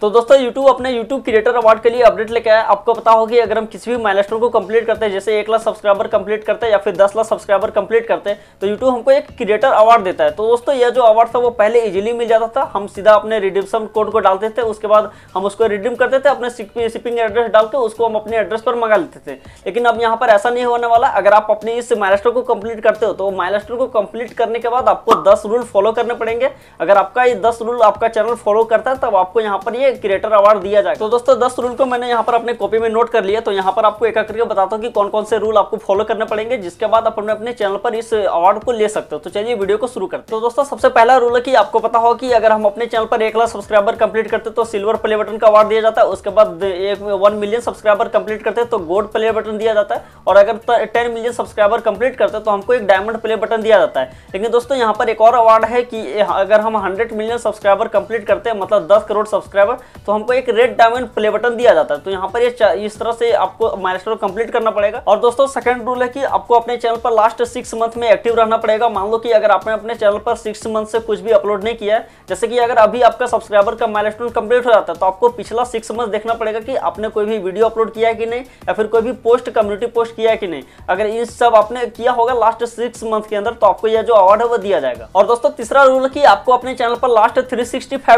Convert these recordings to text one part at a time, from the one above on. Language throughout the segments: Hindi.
तो दोस्तों YouTube अपने YouTube क्रिएटर अवार्ड के लिए अपडेट लेके आया आपको पता होगी अगर हम किसी भी माइलस्टोन को कंप्लीट करते हैं जैसे एक लाख सब्सक्राइबर कंप्लीट करते हैं या फिर दस लाख सब्सक्राइबर कंप्लीट करते हैं तो YouTube हमको एक क्रिएटर अवार्ड देता है तो दोस्तों यह जो अवार्ड था वो पहले इजीली मिल जाता था हम सीधा अपने रिडिम्सन कोड को डालते थे उसके बाद हम उसको रिडीम करते थे अपने शिपिंग एड्रेस डाल के उसको हम अपने एड्रेस पर मंगा लेते थे लेकिन अब यहाँ पर ऐसा नहीं होने वाला अगर आप अपने इस माइलस्टोन को कम्प्लीट करते हो तो माइलस्टोन को कम्प्लीट करने के बाद आपको दस रूल फॉलो करने पड़ेंगे अगर आपका ये दस रूल आपका चैनल फॉलो करता है तब आपको यहाँ पर ये क्रिएटर अवार्ड दिया जाए तो दोस्तों दस रूल को मैंने यहाँ पर अपने कॉपी में नोट कर लिया तो यहाँ पर आपको एक करके बताता हूँ कि कौन कौन से रूल आपको फॉलो करने पड़ेंगे जिसके बाद आप अपने चैनल पर इस अवार्ड को ले सकते हो तो चलिए वीडियो को शुरू करते तो दोस्तों सबसे पहला रूल है कि आपको पता हो कि अगर हम अपने चैनल पर एक लाख सब्सक्राइबर कंप्लीट करते तो सिल्वर प्ले बटन का अवार्ड दिया जाता है उसके बाद एक वन मिलियन सब्सक्राइबर कंप्लीट करते तो गोल्ड प्ले बटन दिया जाता है और अगर टेन मिलियन सब्सक्राइबर कंप्लीट करते तो हमको एक डायमंड प्ले बटन दिया जाता है लेकिन दोस्तों यहाँ पर एक और अवार्ड है कि अगर हम हंड्रेड मिलियन सब्सक्राइबर कंप्लीट करते हैं मतलब दस करोड़ सब्सक्राइबर तो हमको एक रेड डायमंड प्ले बटन दिया जाता है तो यहाँ पर ये इस तरह से आपको माइलस्टोन कंप्लीट करना पड़ेगा और दोस्तों सेकंड रूल है कि आपको अपने चैनल पर लास्ट सिक्स मंथ में एक्टिव रहना पड़ेगा मान लो कि अगर आपने अपने चैनल पर सिक्स मंथ से कुछ भी अपलोड नहीं किया जैसे कि अगर अभी आपका सब्सक्राइबर का माइलस्टोन कंप्लीट हो जाता है तो आपको पिछला सिक्स मंथ देखना पड़ेगा कि आपने कोई भी वीडियो अपलोड किया है कि नहीं या फिर कोई भी पोस्ट कम्युनिटी पोस्ट किया है कि नहीं अगर ये सब आपने किया होगा लास्ट सिक्स मंथ के अंदर तो आपको यह जो अवार्ड है वो दिया जाएगा और दोस्तों तीसरा रूल की आपको अपने चैनल पर लास्ट थ्री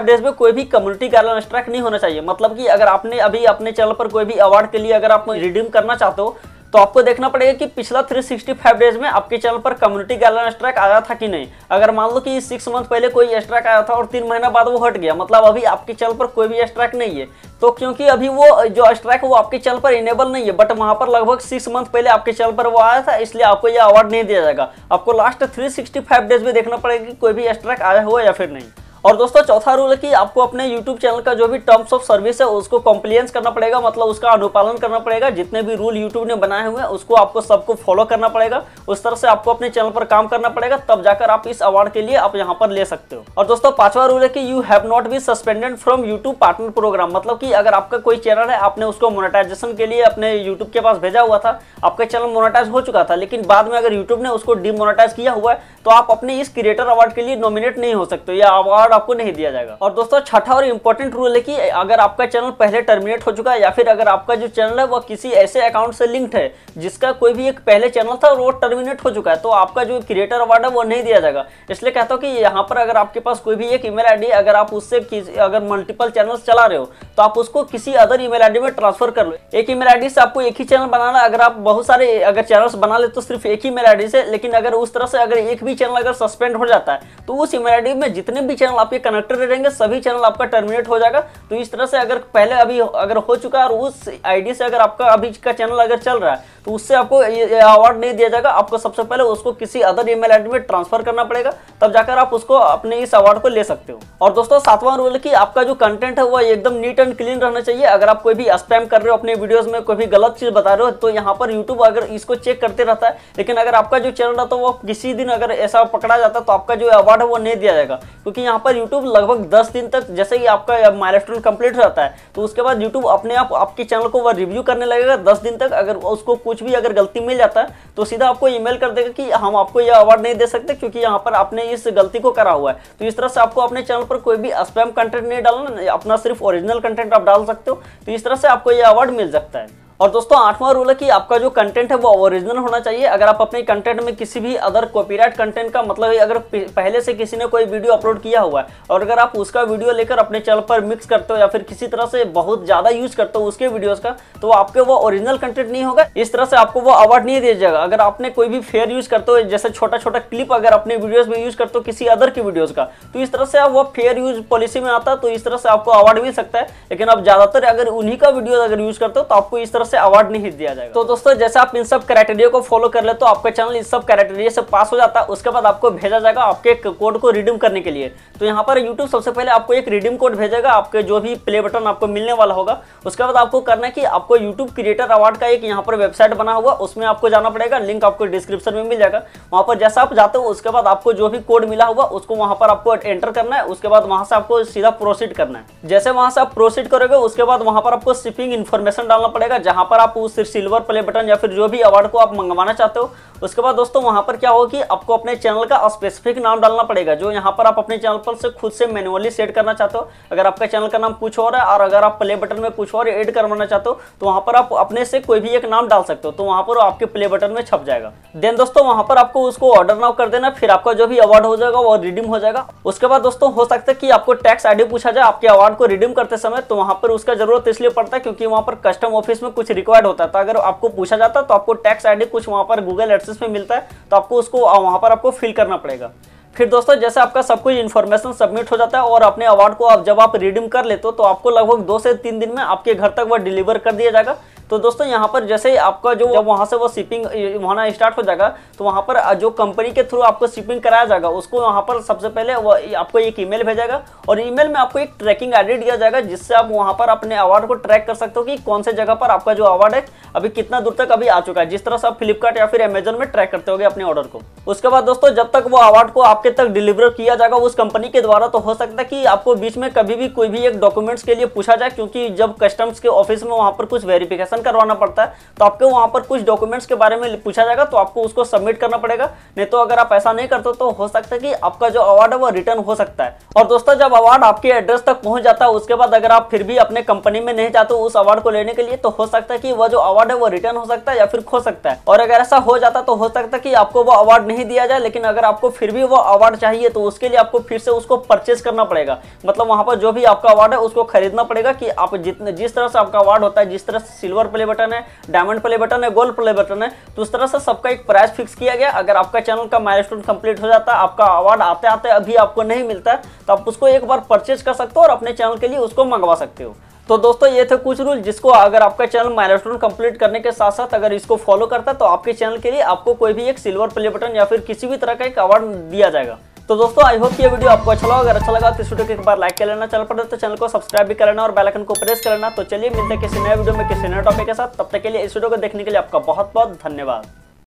डेज में कोई भी कम्युनिटी गाइडलाइन डिस्ट्रैक्ट नहीं होना चाहिए मतलब कि अगर आपने अभी अपने चैनल पर कोई भी अवार्ड के लिए अगर आप रिडीम करना चाहते हो तो आपको देखना पड़ेगा कि पिछला 365 डेज में आपके चैनल पर कम्युनिटी गैलन स्ट्राइक आया था कि नहीं अगर मान लो कि सिक्स मंथ पहले कोई स्ट्राइक आया था और तीन महीना बाद वो हट गया मतलब अभी आपके चैनल पर कोई भी स्ट्राइक नहीं है तो क्योंकि अभी वो जो स्ट्राइक वो आपके चैनल पर इनेबल नहीं है बट वहाँ पर लगभग सिक्स मंथ पहले आपके चैनल पर वो आया था इसलिए आपको यह अवार्ड नहीं दिया जाएगा आपको लास्ट थ्री डेज में देखना पड़ेगा कि कोई भी स्ट्राइक आया हुआ या फिर नहीं और दोस्तों चौथा रूल है कि आपको अपने यूट्यूब चैनल का जो भी टर्म्स ऑफ सर्विस है उसको कॉम्प्लियंस करना पड़ेगा मतलब उसका अनुपालन करना पड़ेगा जितने भी रूल यूट्यूब ने बनाए हुए हैं उसको आपको सबको फॉलो करना पड़ेगा उस तरह से आपको अपने चैनल पर काम करना पड़ेगा तब जाकर आप इस अवार्ड के लिए आप यहाँ पर ले सकते हो और दोस्तों पांचवा रूल है कि you have not be suspended from YouTube partner program मतलब कि अगर आपका कोई चैनल है आपने उसको मोनिटाइजेशन के लिए अपने यूट्यूब के पास भेजा हुआ था आपका चैनल मोनिटाइज हो चुका था लेकिन बाद में अगर यूट्यूब ने उसको डिमोनेटाइज किया हुआ है तो आप अपने इस क्रिएटर अवार्ड के लिए नॉमिनेट नहीं हो सकते या अवार्ड कार्ड आपको नहीं दिया जाएगा और दोस्तों छठा और इम्पोर्टेंट रूल है कि अगर आपका चैनल पहले टर्मिनेट हो चुका है या फिर अगर आपका जो चैनल है वो किसी ऐसे अकाउंट से लिंक्ड है जिसका कोई भी एक पहले चैनल था और वो टर्मिनेट हो चुका है तो आपका जो क्रिएटर अवार्ड है वो नहीं दिया जाएगा इसलिए कहता हूँ कि यहाँ पर अगर आपके पास कोई भी एक ईमेल आईडी अगर आप उससे अगर मल्टीपल चैनल चला रहे हो तो आप उसको किसी अदर ईमेल आईडी में ट्रांसफर कर लो एक ईमेल आईडी से आपको एक ही चैनल बनाना अगर आप बहुत सारे अगर चैनल्स बना ले तो सिर्फ एक ही ईमेल आईडी से लेकिन अगर उस तरह से अगर एक भी चैनल अगर सस्पेंड हो जाता है तो उस ईमेल आईडी में जितने भी चैनल आपके कनेक्टेड रहेंगे सभी चैनल आपका टर्मिनेट हो जाएगा तो इस तरह से अगर पहले अभी अगर हो चुका है और उस आईडी से अगर आपका अभी का चैनल अगर चल रहा है तो उससे आपको अवार्ड नहीं दिया जाएगा आपको सबसे पहले उसको किसी अदर ई मेल में ट्रांसफर करना पड़ेगा तब जाकर आप उसको अपने इस अवार्ड को ले सकते हो और दोस्तों सातवां रूल की आपका जो कंटेंट है वह एकदम नीट एंड क्लीन रहना चाहिए अगर आप कोई भी स्पैम कर रहे हो अपने वीडियोज में कोई भी गलत चीज बता रहे हो तो यहाँ पर यूट्यूब अगर इसको चेक करते रहता है लेकिन अगर आपका जो चैनल रहता है वो किसी दिन अगर ऐसा पकड़ा जाता है तो आपका जो अवार्ड है वो नहीं दिया जाएगा क्योंकि यहाँ पर यूट्यूब लगभग दस दिन तक जैसे ही आपका माइलस्टोन कंप्लीट रहता है तो उसके बाद यूट्यूब अपने आप आपके चैनल को वह रिव्यू करने लगेगा दस दिन तक अगर उसको कुछ भी अगर गलती मिल जाता है तो सीधा आपको ईमेल कर देगा कि हम आपको यह अवार्ड नहीं दे सकते क्योंकि यहाँ पर आपने इस गलती को करा हुआ है तो इस तरह से आपको अपने चैनल पर कोई भी स्पैम कंटेंट नहीं डालना अपना सिर्फ ओरिजिनल कंटेंट आप डाल सकते हो तो इस तरह से आपको यह अवार्ड मिल सकता है और दोस्तों आठवां रूल है कि आपका जो कंटेंट है वो ओरिजिनल होना चाहिए अगर आप अपने कंटेंट में किसी भी अदर कॉपीराइट कंटेंट का मतलब अगर पहले से किसी ने कोई वीडियो अपलोड किया हुआ है और अगर आप उसका वीडियो लेकर अपने चैनल पर मिक्स करते हो या फिर किसी तरह से बहुत ज़्यादा यूज करते हो उसके वीडियोज का तो आपके वो ओरिजिनल कंटेंट नहीं होगा इस तरह से आपको वो अवार्ड नहीं दिया जाएगा अगर आपने कोई भी फेयर यूज करते हो जैसे छोटा छोटा क्लिप अगर अपने वीडियोज में यूज करते हो किसी अदर की वीडियोज का तो इस तरह से आप वो फेयर यूज पॉलिसी में आता तो इस तरह से आपको अवार्ड मिल सकता है लेकिन आप ज़्यादातर अगर उन्हीं का वीडियो अगर यूज करते हो तो आपको इस तरह से अवार्ड नहीं दिया जाएगा तो दोस्तों जैसे आप इन सब क्राइटेरिया को फॉलो कर ले तो आपके चैनल इन सब क्राइटेरिया से पास हो जाता है उसके बाद आपको भेजा जाएगा आपके कोड को रिडीम करने के लिए तो यहाँ पर यूट्यूब सबसे पहले आपको एक रिडीम कोड भेजेगा आपके जो भी प्ले बटन आपको मिलने वाला होगा उसके बाद आपको करना है कि आपको यूट्यूब क्रिएटर अवार्ड का एक यहाँ पर वेबसाइट बना हुआ उसमें आपको जाना पड़ेगा लिंक आपको डिस्क्रिप्शन में मिल जाएगा वहाँ पर जैसा आप जाते हो उसके बाद आपको जो भी कोड मिला हुआ उसको वहाँ पर आपको एंटर करना है उसके बाद वहाँ से आपको सीधा प्रोसीड करना है जैसे वहाँ से आप प्रोसीड करोगे उसके बाद वहाँ पर आपको शिपिंग इन्फॉर्मेशन डालना पड़ेगा जहाँ वहाँ पर आप उस सिल्वर प्ले बटन या फिर जो भी अवार्ड को आप मंगवाना चाहते हो उसके बाद दोस्तों वहाँ पर क्या होगा कि आपको अपने चैनल का स्पेसिफिक नाम डालना पड़ेगा जो यहाँ पर आप अपने चैनल पर से खुद से मैनुअली सेट करना चाहते हो अगर आपका चैनल का नाम कुछ और है और अगर आप प्ले बटन में कुछ और एड करवाना चाहते हो तो वहाँ पर आप अपने से कोई भी एक नाम डाल सकते हो तो वहाँ पर आपके प्ले बटन में छप जाएगा देन दोस्तों वहाँ पर आपको उसको ऑर्डर नाउ कर देना फिर आपका जो भी अवार्ड हो जाएगा वो रिडीम हो जाएगा उसके बाद दोस्तों हो सकता है कि आपको टैक्स आईडी पूछा जाए आपके अवार्ड को रिडीम करते समय तो वहाँ पर उसका जरूरत इसलिए पड़ता है क्योंकि वहाँ पर कस्टम ऑफिस में कुछ रिक्वायर्ड होता है तो अगर आपको पूछा जाता तो आपको टैक्स आईडी कुछ वहाँ पर गूगल एड्रेस में मिलता है तो आपको उसको वहाँ पर आपको फिल करना पड़ेगा फिर दोस्तों जैसे आपका सब कुछ इन्फॉर्मेशन सबमिट हो जाता है और अपने अवार्ड को आप जब आप रिडीम कर लेते हो तो आपको लगभग दो से तीन दिन में आपके घर तक वह डिलीवर कर दिया जाएगा तो दोस्तों यहाँ पर जैसे आपका जो जब वहाँ से वो शिपिंग वहाँ स्टार्ट हो जाएगा तो वहाँ पर जो कंपनी के थ्रू आपको शिपिंग कराया जाएगा उसको वहाँ पर सबसे पहले वो आपको एक ईमेल भेजेगा और ईमेल में आपको एक ट्रैकिंग आईडी दिया जाएगा जिससे आप वहाँ पर अपने अवार्ड को ट्रैक कर सकते हो कि कौन से जगह पर आपका जो अवार्ड है अभी कितना दूर तक अभी आ चुका है जिस तरह से आप फ्लिपकार्ट या फिर अमेजोन में ट्रैक करते होगे अपने ऑर्डर को उसके बाद दोस्तों जब तक वो अवार्ड को आपके तक डिलीवर किया जाएगा उस कंपनी के द्वारा तो हो सकता है कि आपको बीच में कभी भी कोई भी एक डॉक्यूमेंट्स के लिए पूछा जाए क्योंकि जब कस्टम्स के ऑफिस में वहाँ पर कुछ वेरीफिकेशन सेक्शन करवाना पड़ता है तो आपको वहाँ पर कुछ डॉक्यूमेंट्स के बारे में पूछा जाएगा तो आपको उसको सबमिट करना पड़ेगा नहीं तो अगर आप ऐसा नहीं करते तो हो सकता है कि आपका जो अवार्ड है वो रिटर्न हो सकता है और दोस्तों जब अवार्ड आपके एड्रेस तक पहुँच जाता है उसके बाद अगर आप फिर भी अपने कंपनी में नहीं जाते उस अवार्ड को लेने के लिए तो हो सकता है कि वह जो अवार्ड है वो रिटर्न हो सकता है या फिर खो सकता है और अगर ऐसा हो जाता तो हो सकता है कि आपको वो अवार्ड नहीं दिया जाए लेकिन अगर आपको फिर भी वो अवार्ड चाहिए तो उसके लिए आपको फिर से उसको परचेज करना पड़ेगा मतलब वहां पर जो भी आपका अवार्ड है उसको खरीदना पड़ेगा कि आप जितने जिस तरह से आपका अवार्ड होता है जिस तरह से सिल्वर सिल्वर प्ले बटन है डायमंड प्ले बटन है गोल्ड प्ले बटन है तो उस तरह से सबका एक प्राइस फिक्स किया गया अगर आपका चैनल का माइलस्टोन कंप्लीट हो जाता है आपका अवार्ड आते आते अभी आपको नहीं मिलता तो आप उसको एक बार परचेज कर सकते हो और अपने चैनल के लिए उसको मंगवा सकते हो तो दोस्तों ये थे कुछ रूल जिसको अगर आपका चैनल माइलस्टोन कंप्लीट करने के साथ साथ अगर इसको फॉलो करता है तो आपके चैनल के लिए आपको कोई भी एक सिल्वर प्ले बटन या फिर किसी भी तरह का एक अवार्ड दिया जाएगा तो दोस्तों आई होप ये वीडियो आपको अच्छा लगा अगर अच्छा लगा तो इस वीडियो को एक बार लाइक कर लेना चैनल पर तो चैनल को सब्सक्राइब भी कर लेना और बेल आइकन को प्रेस कर लेना तो चलिए मिलते हैं किसी नए वीडियो में किसी नए टॉपिक के साथ तब तक के लिए इस वीडियो को देखने के लिए आपका बहुत बहुत धन्यवाद